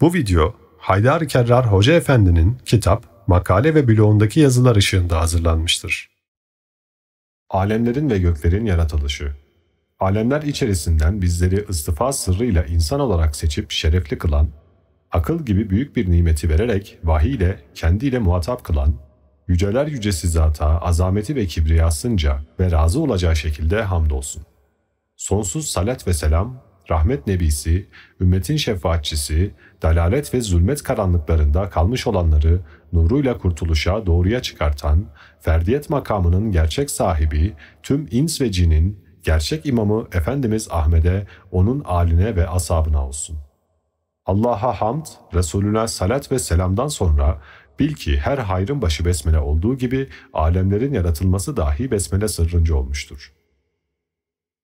Bu video Haydar Kerrar Hoca Efendi'nin kitap, makale ve bloğundaki yazılar ışığında hazırlanmıştır. Alemlerin ve göklerin yaratılışı Alemler içerisinden bizleri ıstıfa sırrıyla insan olarak seçip şerefli kılan, akıl gibi büyük bir nimeti vererek vahiyle kendiyle muhatap kılan, yüceler yücesi zata, azameti ve kibriyasınca ve razı olacağı şekilde hamdolsun. Sonsuz salat ve selam rahmet nebisi, ümmetin şefaatçisi, dalalet ve zulmet karanlıklarında kalmış olanları nuruyla kurtuluşa doğruya çıkartan, ferdiyet makamının gerçek sahibi, tüm ins ve cinin, gerçek imamı Efendimiz Ahmet'e, onun aline ve asabına olsun. Allah'a hamd, Resulüne salat ve selamdan sonra bil ki her hayrın başı besmele olduğu gibi alemlerin yaratılması dahi besmele sırrınca olmuştur.''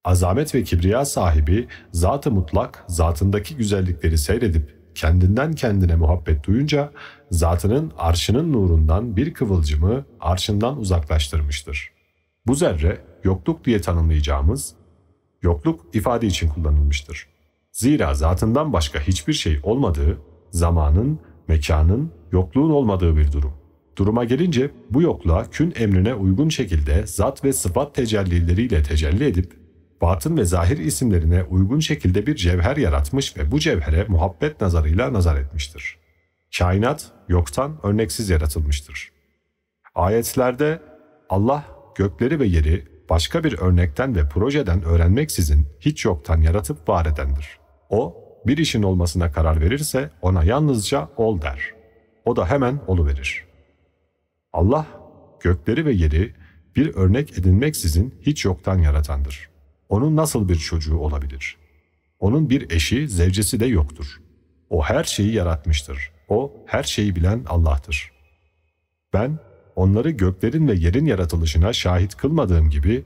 Azamet ve kibriya sahibi zatı mutlak zatındaki güzellikleri seyredip kendinden kendine muhabbet duyunca zatının arşının nurundan bir kıvılcımı arşından uzaklaştırmıştır. Bu zerre yokluk diye tanımlayacağımız yokluk ifade için kullanılmıştır. Zira zatından başka hiçbir şey olmadığı, zamanın, mekanın, yokluğun olmadığı bir durum. Duruma gelince bu yokluğa kün emrine uygun şekilde zat ve sıfat tecellileriyle tecelli edip batın ve zahir isimlerine uygun şekilde bir cevher yaratmış ve bu cevhere muhabbet nazarıyla nazar etmiştir. Kainat yoktan örneksiz yaratılmıştır. Ayetlerde Allah gökleri ve yeri başka bir örnekten ve projeden öğrenmeksizin hiç yoktan yaratıp var edendir. O, bir işin olmasına karar verirse ona yalnızca ol der. O da hemen olu verir. Allah, gökleri ve yeri bir örnek edinmeksizin hiç yoktan yaratandır. Onun nasıl bir çocuğu olabilir? Onun bir eşi, zevcesi de yoktur. O her şeyi yaratmıştır. O her şeyi bilen Allah'tır. Ben onları göklerin ve yerin yaratılışına şahit kılmadığım gibi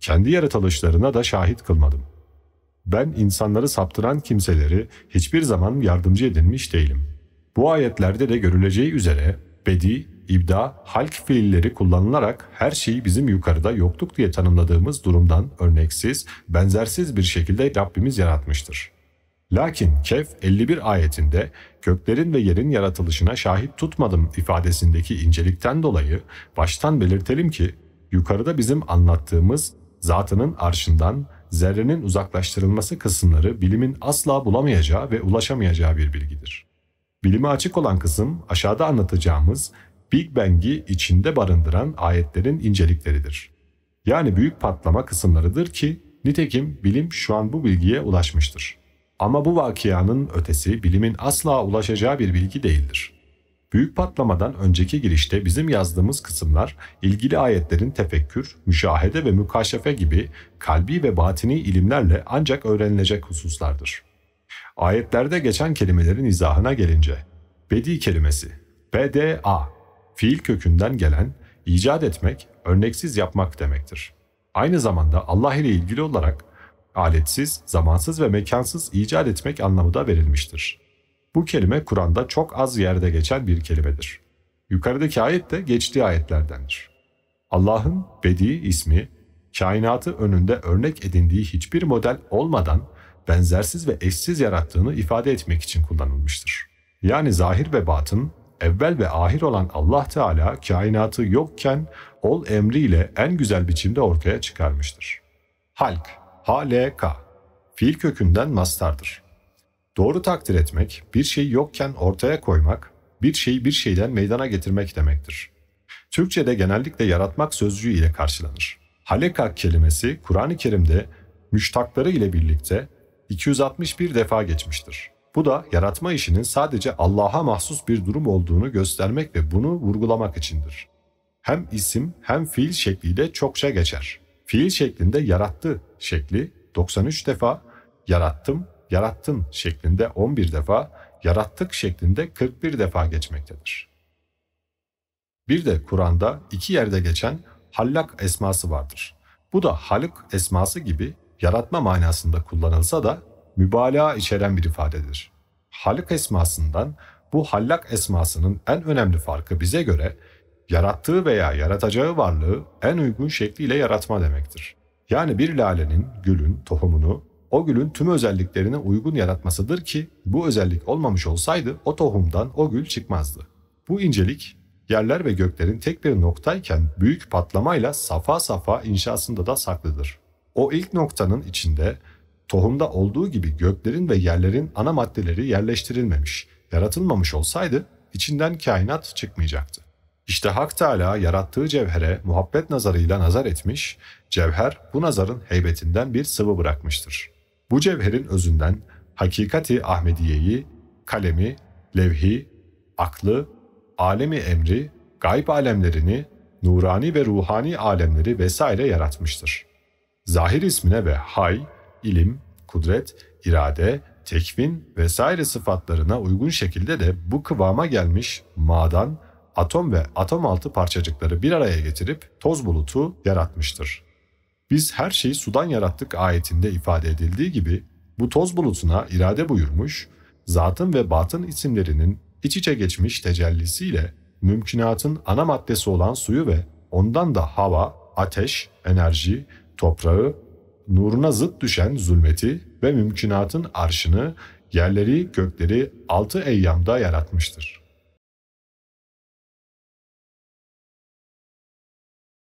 kendi yaratılışlarına da şahit kılmadım. Ben insanları saptıran kimseleri hiçbir zaman yardımcı edinmiş değilim. Bu ayetlerde de görüleceği üzere bedi, İbda, halk fiilleri kullanılarak her şeyi bizim yukarıda yokluk diye tanımladığımız durumdan örneksiz, benzersiz bir şekilde Rabbimiz yaratmıştır. Lakin kef 51 ayetinde köklerin ve yerin yaratılışına şahit tutmadım ifadesindeki incelikten dolayı baştan belirtelim ki yukarıda bizim anlattığımız zatının arşından zerrenin uzaklaştırılması kısımları bilimin asla bulamayacağı ve ulaşamayacağı bir bilgidir. Bilime açık olan kısım aşağıda anlatacağımız Big Bang'i içinde barındıran ayetlerin incelikleridir. Yani büyük patlama kısımlarıdır ki nitekim bilim şu an bu bilgiye ulaşmıştır. Ama bu vakianın ötesi bilimin asla ulaşacağı bir bilgi değildir. Büyük patlamadan önceki girişte bizim yazdığımız kısımlar ilgili ayetlerin tefekkür, müşahede ve mükaşefe gibi kalbi ve batini ilimlerle ancak öğrenilecek hususlardır. Ayetlerde geçen kelimelerin izahına gelince, bedi kelimesi, BDA fiil kökünden gelen icat etmek, örneksiz yapmak demektir. Aynı zamanda Allah ile ilgili olarak aletsiz, zamansız ve mekansız icat etmek anlamı da verilmiştir. Bu kelime Kur'an'da çok az yerde geçen bir kelimedir. Yukarıdaki ayet de geçtiği ayetlerdendir. Allah'ın bedi ismi, kainatı önünde örnek edindiği hiçbir model olmadan benzersiz ve eşsiz yarattığını ifade etmek için kullanılmıştır. Yani zahir ve batın, evvel ve ahir olan Allah Teala kainatı yokken ol emriyle en güzel biçimde ortaya çıkarmıştır. Halk, H L K, fiil kökünden mastardır. Doğru takdir etmek, bir şeyi yokken ortaya koymak, bir şeyi bir şeyden meydana getirmek demektir. Türkçe'de genellikle yaratmak sözcüğü ile karşılanır. Haleka kelimesi Kur'an-ı Kerim'de müştakları ile birlikte 261 defa geçmiştir. Bu da yaratma işinin sadece Allah'a mahsus bir durum olduğunu göstermek ve bunu vurgulamak içindir. Hem isim hem fiil şekliyle çokça geçer. Fiil şeklinde yarattı şekli 93 defa, yarattım, yarattın şeklinde 11 defa, yarattık şeklinde 41 defa geçmektedir. Bir de Kur'an'da iki yerde geçen hallak esması vardır. Bu da halık esması gibi yaratma manasında kullanılsa da mübalağa içeren bir ifadedir. Halik esmasından bu hallak esmasının en önemli farkı bize göre yarattığı veya yaratacağı varlığı en uygun şekliyle yaratma demektir. Yani bir lalenin, gülün, tohumunu o gülün tüm özelliklerine uygun yaratmasıdır ki bu özellik olmamış olsaydı o tohumdan o gül çıkmazdı. Bu incelik yerler ve göklerin tek bir noktayken büyük patlamayla safa safa inşasında da saklıdır. O ilk noktanın içinde tohumda olduğu gibi göklerin ve yerlerin ana maddeleri yerleştirilmemiş, yaratılmamış olsaydı içinden kainat çıkmayacaktı. İşte Hak Teala yarattığı cevhere muhabbet nazarıyla nazar etmiş, cevher bu nazarın heybetinden bir sıvı bırakmıştır. Bu cevherin özünden hakikati Ahmediye'yi, kalemi, levhi, aklı, alemi emri, gayb alemlerini, nurani ve ruhani alemleri vesaire yaratmıştır. Zahir ismine ve hay, ilim, kudret, irade, tekvin vesaire sıfatlarına uygun şekilde de bu kıvama gelmiş madan, atom ve atom altı parçacıkları bir araya getirip toz bulutu yaratmıştır. Biz her şeyi sudan yarattık ayetinde ifade edildiği gibi bu toz bulutuna irade buyurmuş, zatın ve batın isimlerinin iç içe geçmiş tecellisiyle mümkünatın ana maddesi olan suyu ve ondan da hava, ateş, enerji, toprağı nuruna zıt düşen zulmeti ve mümkünatın arşını, yerleri, gökleri altı eyyamda yaratmıştır.